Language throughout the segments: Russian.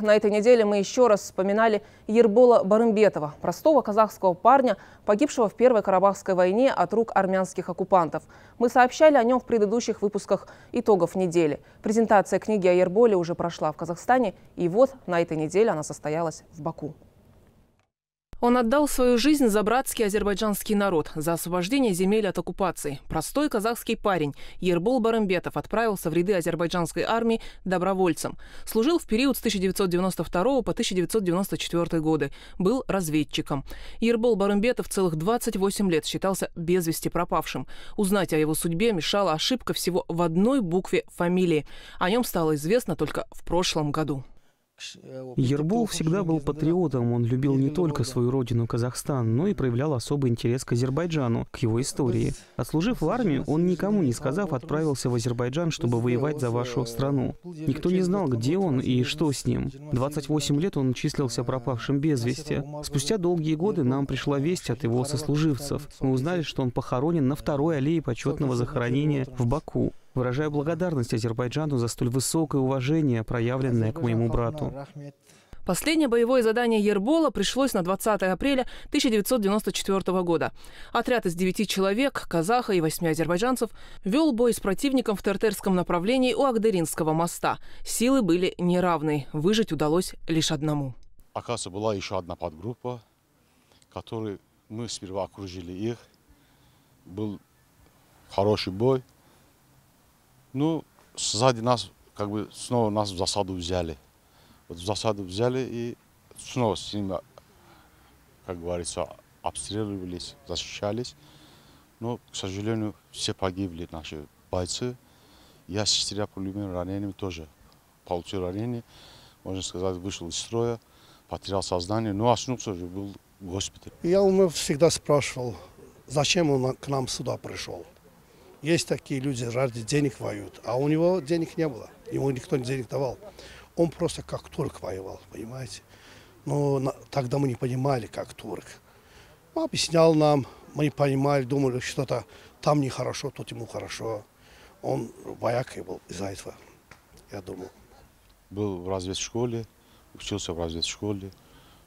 На этой неделе мы еще раз вспоминали Ербола Барымбетова, простого казахского парня, погибшего в Первой Карабахской войне от рук армянских оккупантов. Мы сообщали о нем в предыдущих выпусках итогов недели. Презентация книги о Ерболе уже прошла в Казахстане, и вот на этой неделе она состоялась в Баку. Он отдал свою жизнь за братский азербайджанский народ, за освобождение земель от оккупации. Простой казахский парень Ербол Барымбетов отправился в ряды азербайджанской армии добровольцем. Служил в период с 1992 по 1994 годы. Был разведчиком. Ербол Барымбетов целых 28 лет считался без вести пропавшим. Узнать о его судьбе мешала ошибка всего в одной букве фамилии. О нем стало известно только в прошлом году. Э, Ербол всегда был патриотом, он любил не только свою родину Казахстан, но и проявлял особый интерес к Азербайджану, к его истории. Отслужив в армию, он никому не сказав отправился в Азербайджан, чтобы воевать за вашу э, страну. Никто не знал, где он и что с ним. 28 лет он числился э, пропавшим без вести. Спустя долгие годы нам пришла весть от его сослуживцев. Мы узнали, что он похоронен на второй аллее почетного захоронения в Баку. Выражаю благодарность Азербайджану за столь высокое уважение, проявленное к моему брату. Последнее боевое задание Ербола пришлось на 20 апреля 1994 года. Отряд из девяти человек, казаха и восьми азербайджанцев, вел бой с противником в Тертерском направлении у Агдеринского моста. Силы были неравны. Выжить удалось лишь одному. Оказывается, была еще одна подгруппа, которую мы сперва окружили их. Был хороший бой. Ну, сзади нас, как бы, снова нас в засаду взяли. Вот в засаду взяли и снова с ними, как говорится, обстреливались, защищались. Но, к сожалению, все погибли наши бойцы. Я с четырьмя пулевыми ранениями тоже получил ранение. Можно сказать, вышел из строя, потерял сознание, но очнулся а же был в госпитале. Я у меня всегда спрашивал, зачем он к нам сюда пришел. Есть такие люди, ради денег воюют, а у него денег не было, ему никто не денег давал. Он просто как турк воевал, понимаете? Но на, тогда мы не понимали, как турк. Он объяснял нам, мы не понимали, думали, что-то там нехорошо, тут ему хорошо. Он воякой был из-за этого, я думал. Был в разведшколе, учился в разведшколе.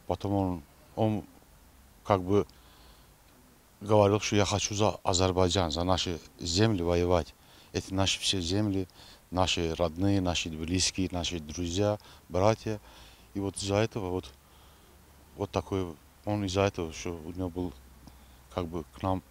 Потом он, он как бы говорил, что я хочу за Азербайджан, за наши земли воевать. Это наши все земли, наши родные, наши близкие, наши друзья, братья. И вот из-за этого вот, вот такой, он из-за этого, что у него был как бы к нам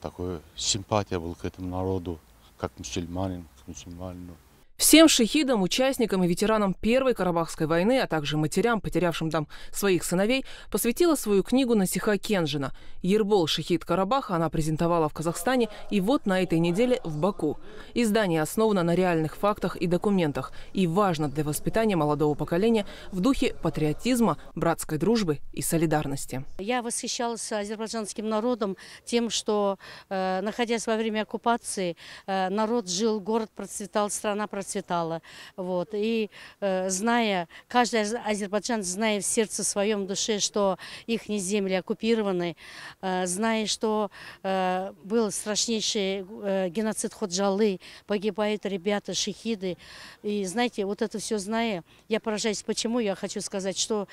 такой симпатия был к этому народу, как мусульманин, к мусульманину. Всем шахидам, участникам и ветеранам Первой Карабахской войны, а также матерям, потерявшим там своих сыновей, посвятила свою книгу Насиха Кенжина «Ербол шахид Карабаха» она презентовала в Казахстане и вот на этой неделе в Баку. Издание основано на реальных фактах и документах и важно для воспитания молодого поколения в духе патриотизма, братской дружбы и солидарности. Я восхищалась азербайджанским народом тем, что, э, находясь во время оккупации, э, народ жил, город процветал, страна процветала процветала. Вот. И э, зная, каждый азербайджан, зная в сердце своем душе, что их не земли оккупированы, э, зная, что э, был страшнейший э, геноцид Ходжалы, погибают ребята, шехиды. И знаете, вот это все зная, я поражаюсь, почему я хочу сказать, что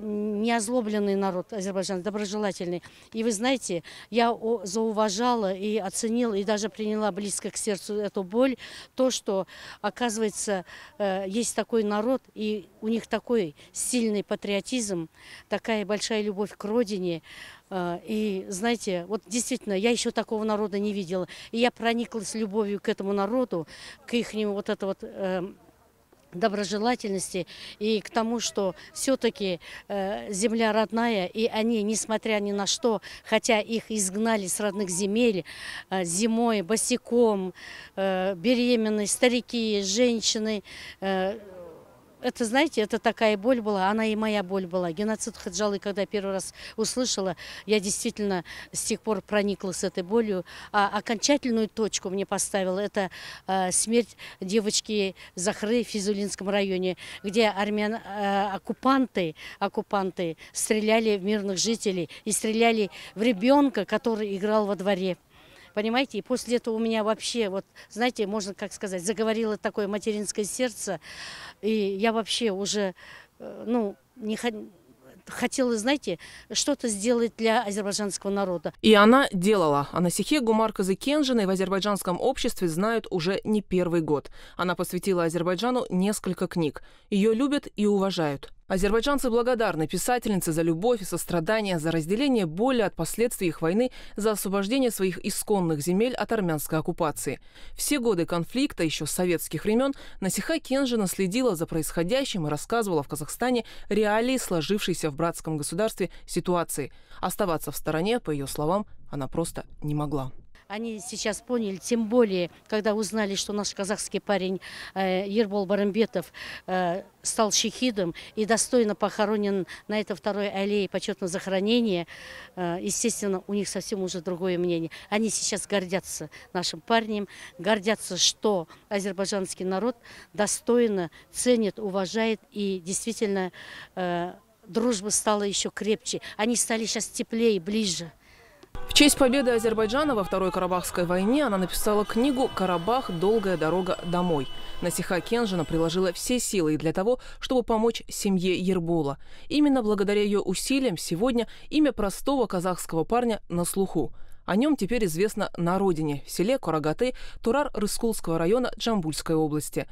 не озлобленный народ Азербайджана, доброжелательный. И вы знаете, я зауважала и оценила, и даже приняла близко к сердцу эту боль, то, что Оказывается, э, есть такой народ, и у них такой сильный патриотизм, такая большая любовь к родине. Э, и, знаете, вот действительно, я еще такого народа не видела. И я прониклась любовью к этому народу, к их вот это вот эм, доброжелательности и к тому, что все-таки э, земля родная, и они, несмотря ни на что, хотя их изгнали с родных земель э, зимой, босиком, э, беременные, старики, женщины, э, это, знаете, это такая боль была, она и моя боль была. Геноцид Хаджалы, когда первый раз услышала, я действительно с тех пор проникла с этой болью. А окончательную точку мне поставила, это э, смерть девочки Захры в Физулинском районе, где армян, э, оккупанты, оккупанты стреляли в мирных жителей и стреляли в ребенка, который играл во дворе понимаете? И после этого у меня вообще, вот, знаете, можно как сказать, заговорило такое материнское сердце, и я вообще уже, э, ну, не хотела, знаете, что-то сделать для азербайджанского народа. И она делала. О Насихе Гумар Казыкенжиной в азербайджанском обществе знают уже не первый год. Она посвятила Азербайджану несколько книг. Ее любят и уважают. Азербайджанцы благодарны писательнице за любовь и сострадание, за разделение боли от последствий их войны, за освобождение своих исконных земель от армянской оккупации. Все годы конфликта, еще с советских времен, Насиха Кенжина следила за происходящим и рассказывала в Казахстане реалии сложившейся в братском государстве ситуации. Оставаться в стороне, по ее словам, она просто не могла. Они сейчас поняли, тем более, когда узнали, что наш казахский парень э, Ербол Барымбетов э, стал шехидом и достойно похоронен на этой второй аллее почетного захоронения, э, естественно, у них совсем уже другое мнение. Они сейчас гордятся нашим парнем, гордятся, что азербайджанский народ достойно ценит, уважает и действительно дружба стала еще крепче. Они стали сейчас теплее, ближе. В честь победы Азербайджана во Второй Карабахской войне она написала книгу «Карабах. Долгая дорога домой». Насиха Кенжина приложила все силы для того, чтобы помочь семье Ербола. Именно благодаря ее усилиям сегодня имя простого казахского парня на слуху. О нем теперь известно на родине, в селе Карагаты Турар-Рыскулского района Джамбульской области.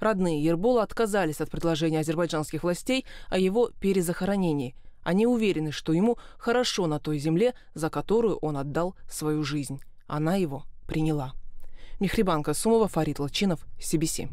Родные Ербола отказались от предложения азербайджанских властей о его перезахоронении – они уверены, что ему хорошо на той земле, за которую он отдал свою жизнь. Она его приняла. Михрибанка Сумова, Фарид Лачинов, CBC.